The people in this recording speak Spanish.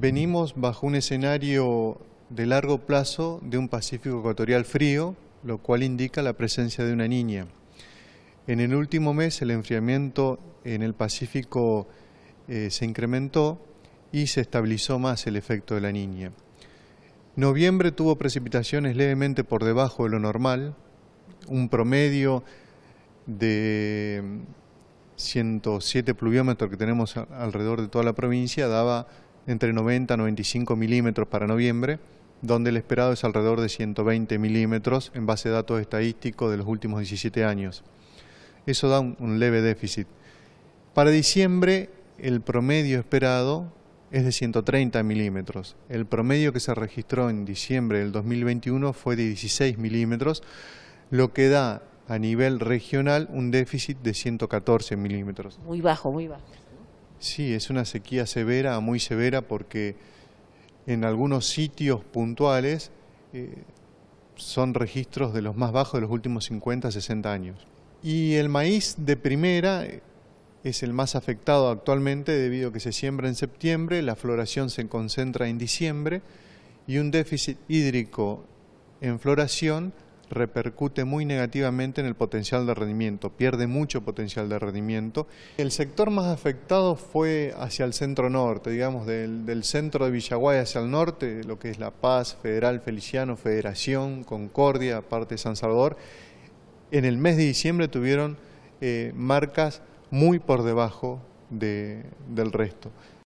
venimos bajo un escenario de largo plazo de un Pacífico ecuatorial frío, lo cual indica la presencia de una niña. En el último mes el enfriamiento en el Pacífico eh, se incrementó y se estabilizó más el efecto de la niña. Noviembre tuvo precipitaciones levemente por debajo de lo normal, un promedio de 107 pluviómetros que tenemos alrededor de toda la provincia daba entre 90 y 95 milímetros para noviembre, donde el esperado es alrededor de 120 milímetros en base a datos estadísticos de los últimos 17 años. Eso da un, un leve déficit. Para diciembre, el promedio esperado es de 130 milímetros. El promedio que se registró en diciembre del 2021 fue de 16 milímetros, lo que da a nivel regional un déficit de 114 milímetros. Muy bajo, muy bajo. Sí, es una sequía severa, muy severa, porque en algunos sitios puntuales eh, son registros de los más bajos de los últimos 50, 60 años. Y el maíz de primera eh, es el más afectado actualmente debido a que se siembra en septiembre, la floración se concentra en diciembre y un déficit hídrico en floración repercute muy negativamente en el potencial de rendimiento, pierde mucho potencial de rendimiento. El sector más afectado fue hacia el centro norte, digamos, del, centro de Villaguay hacia el norte, lo que es La Paz, Federal, Feliciano, Federación, Concordia, parte de San Salvador. En el mes de diciembre tuvieron eh, marcas muy por debajo del resto.